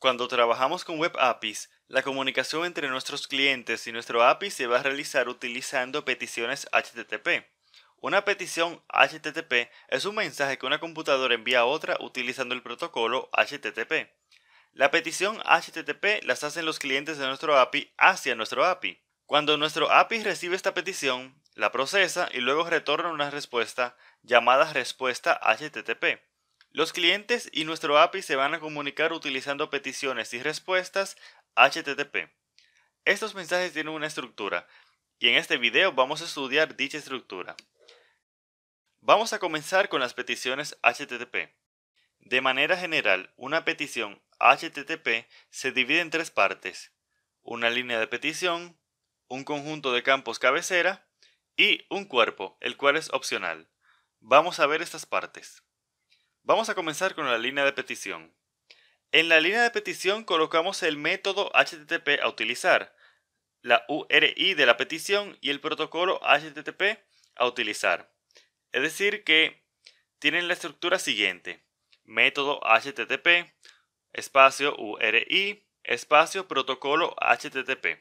Cuando trabajamos con Web APIs, la comunicación entre nuestros clientes y nuestro API se va a realizar utilizando peticiones HTTP. Una petición HTTP es un mensaje que una computadora envía a otra utilizando el protocolo HTTP. La petición HTTP las hacen los clientes de nuestro API hacia nuestro API. Cuando nuestro API recibe esta petición, la procesa y luego retorna una respuesta llamada respuesta HTTP. Los clientes y nuestro API se van a comunicar utilizando peticiones y respuestas HTTP. Estos mensajes tienen una estructura y en este video vamos a estudiar dicha estructura. Vamos a comenzar con las peticiones HTTP. De manera general, una petición HTTP se divide en tres partes. Una línea de petición, un conjunto de campos cabecera y un cuerpo, el cual es opcional. Vamos a ver estas partes. Vamos a comenzar con la línea de petición. En la línea de petición colocamos el método HTTP a utilizar, la URI de la petición y el protocolo HTTP a utilizar. Es decir, que tienen la estructura siguiente. Método HTTP, espacio URI, espacio protocolo HTTP.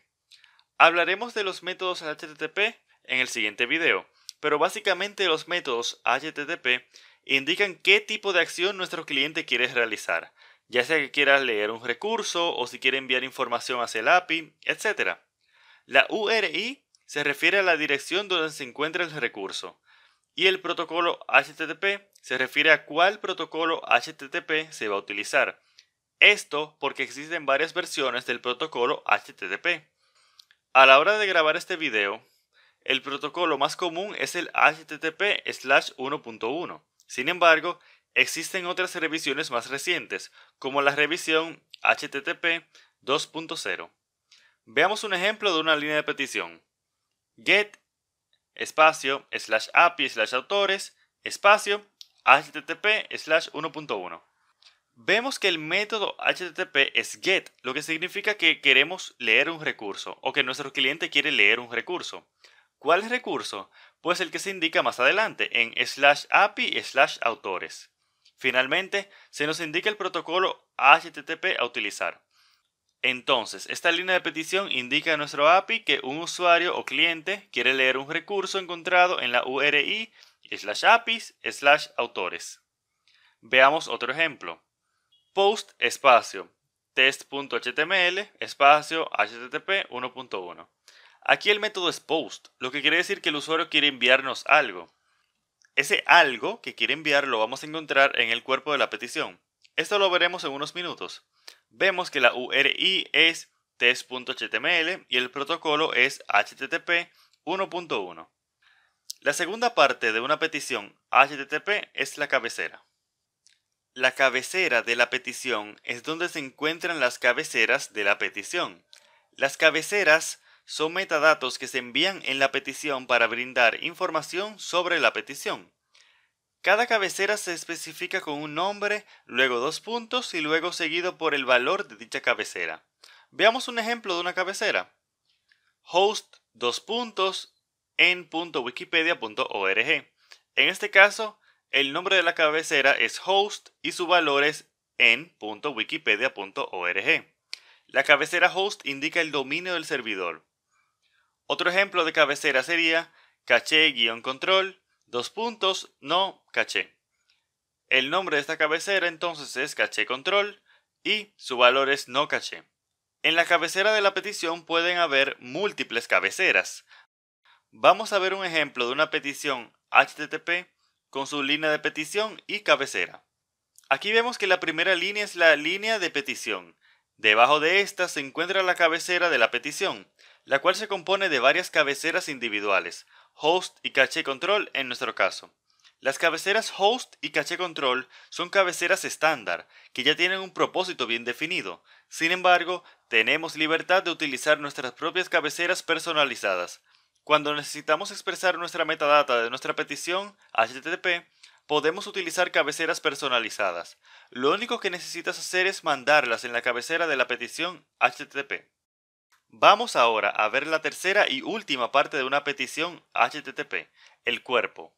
Hablaremos de los métodos HTTP en el siguiente video, pero básicamente los métodos HTTP indican qué tipo de acción nuestro cliente quiere realizar, ya sea que quiera leer un recurso o si quiere enviar información hacia el API, etc. La URI se refiere a la dirección donde se encuentra el recurso y el protocolo HTTP se refiere a cuál protocolo HTTP se va a utilizar. Esto porque existen varias versiones del protocolo HTTP. A la hora de grabar este video, el protocolo más común es el HTTP 1.1 sin embargo, existen otras revisiones más recientes, como la revisión HTTP 2.0. Veamos un ejemplo de una línea de petición. get espacio slash API slash autores espacio HTTP slash 1.1. Vemos que el método HTTP es get, lo que significa que queremos leer un recurso o que nuestro cliente quiere leer un recurso. ¿Cuál es recurso? Pues el que se indica más adelante en slash API slash autores. Finalmente, se nos indica el protocolo HTTP a utilizar. Entonces, esta línea de petición indica a nuestro API que un usuario o cliente quiere leer un recurso encontrado en la URI slash APIs slash autores. Veamos otro ejemplo. Post espacio test.html espacio http 1.1. Aquí el método es post, lo que quiere decir que el usuario quiere enviarnos algo. Ese algo que quiere enviar lo vamos a encontrar en el cuerpo de la petición. Esto lo veremos en unos minutos. Vemos que la URI es test.html y el protocolo es http 1.1. La segunda parte de una petición http es la cabecera. La cabecera de la petición es donde se encuentran las cabeceras de la petición. Las cabeceras son metadatos que se envían en la petición para brindar información sobre la petición. Cada cabecera se especifica con un nombre, luego dos puntos y luego seguido por el valor de dicha cabecera. Veamos un ejemplo de una cabecera. Host dos puntos en.wikipedia.org. En este caso, el nombre de la cabecera es host y su valor es en.wikipedia.org. La cabecera host indica el dominio del servidor. Otro ejemplo de cabecera sería caché-control, dos puntos, no caché. El nombre de esta cabecera entonces es caché control y su valor es no caché. En la cabecera de la petición pueden haber múltiples cabeceras. Vamos a ver un ejemplo de una petición HTTP con su línea de petición y cabecera. Aquí vemos que la primera línea es la línea de petición. Debajo de esta se encuentra la cabecera de la petición, la cual se compone de varias cabeceras individuales, host y caché control en nuestro caso. Las cabeceras host y caché control son cabeceras estándar, que ya tienen un propósito bien definido. Sin embargo, tenemos libertad de utilizar nuestras propias cabeceras personalizadas. Cuando necesitamos expresar nuestra metadata de nuestra petición HTTP, podemos utilizar cabeceras personalizadas. Lo único que necesitas hacer es mandarlas en la cabecera de la petición HTTP. Vamos ahora a ver la tercera y última parte de una petición HTTP, el cuerpo.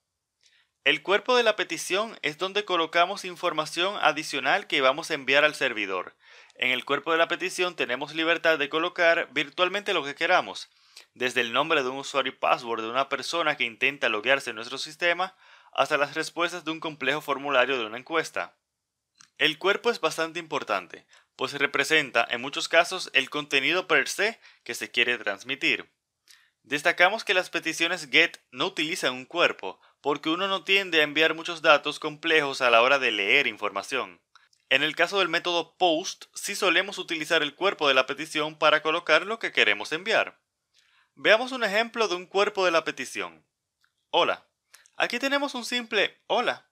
El cuerpo de la petición es donde colocamos información adicional que vamos a enviar al servidor. En el cuerpo de la petición tenemos libertad de colocar virtualmente lo que queramos, desde el nombre de un usuario y password de una persona que intenta loguearse en nuestro sistema, hasta las respuestas de un complejo formulario de una encuesta. El cuerpo es bastante importante, pues representa en muchos casos el contenido per se que se quiere transmitir. Destacamos que las peticiones GET no utilizan un cuerpo, porque uno no tiende a enviar muchos datos complejos a la hora de leer información. En el caso del método POST, sí solemos utilizar el cuerpo de la petición para colocar lo que queremos enviar. Veamos un ejemplo de un cuerpo de la petición. Hola. Aquí tenemos un simple hola.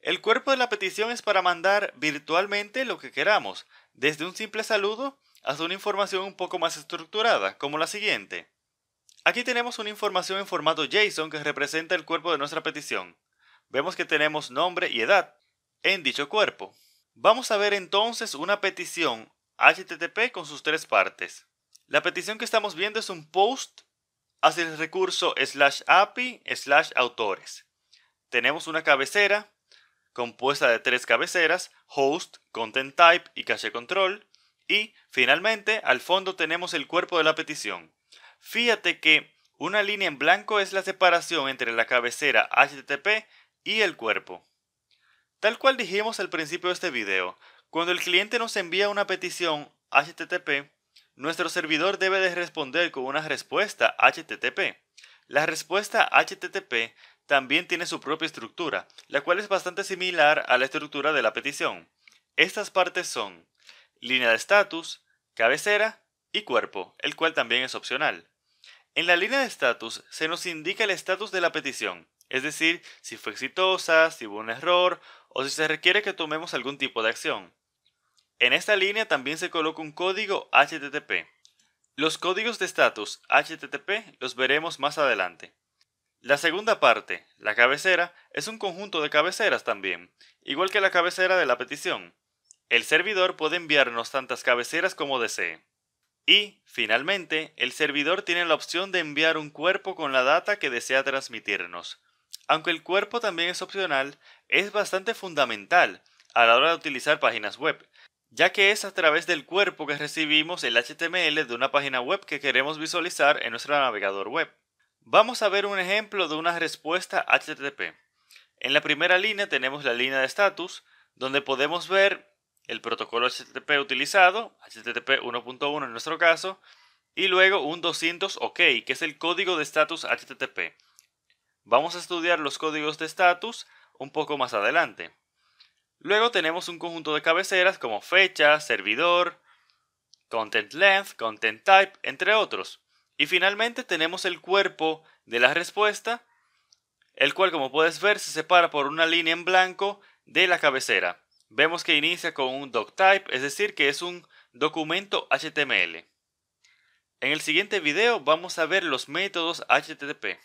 El cuerpo de la petición es para mandar virtualmente lo que queramos, desde un simple saludo hasta una información un poco más estructurada, como la siguiente. Aquí tenemos una información en formato JSON que representa el cuerpo de nuestra petición. Vemos que tenemos nombre y edad en dicho cuerpo. Vamos a ver entonces una petición HTTP con sus tres partes. La petición que estamos viendo es un post hacia el recurso slash API slash autores. Tenemos una cabecera compuesta de tres cabeceras, host, content type y cache control. Y, finalmente, al fondo tenemos el cuerpo de la petición. Fíjate que una línea en blanco es la separación entre la cabecera HTTP y el cuerpo. Tal cual dijimos al principio de este video, cuando el cliente nos envía una petición HTTP, nuestro servidor debe de responder con una respuesta HTTP. La respuesta HTTP también tiene su propia estructura, la cual es bastante similar a la estructura de la petición. Estas partes son línea de estatus, cabecera y cuerpo, el cual también es opcional. En la línea de estatus se nos indica el estatus de la petición, es decir, si fue exitosa, si hubo un error o si se requiere que tomemos algún tipo de acción. En esta línea también se coloca un código HTTP. Los códigos de estatus HTTP los veremos más adelante. La segunda parte, la cabecera, es un conjunto de cabeceras también, igual que la cabecera de la petición. El servidor puede enviarnos tantas cabeceras como desee. Y, finalmente, el servidor tiene la opción de enviar un cuerpo con la data que desea transmitirnos. Aunque el cuerpo también es opcional, es bastante fundamental a la hora de utilizar páginas web, ya que es a través del cuerpo que recibimos el HTML de una página web que queremos visualizar en nuestro navegador web. Vamos a ver un ejemplo de una respuesta HTTP. En la primera línea tenemos la línea de status, donde podemos ver el protocolo HTTP utilizado, HTTP 1.1 en nuestro caso, y luego un 200 OK, que es el código de status HTTP. Vamos a estudiar los códigos de status un poco más adelante. Luego tenemos un conjunto de cabeceras como fecha, servidor, content length, content type, entre otros. Y finalmente tenemos el cuerpo de la respuesta, el cual como puedes ver se separa por una línea en blanco de la cabecera. Vemos que inicia con un doctype, es decir, que es un documento HTML. En el siguiente video vamos a ver los métodos HTTP.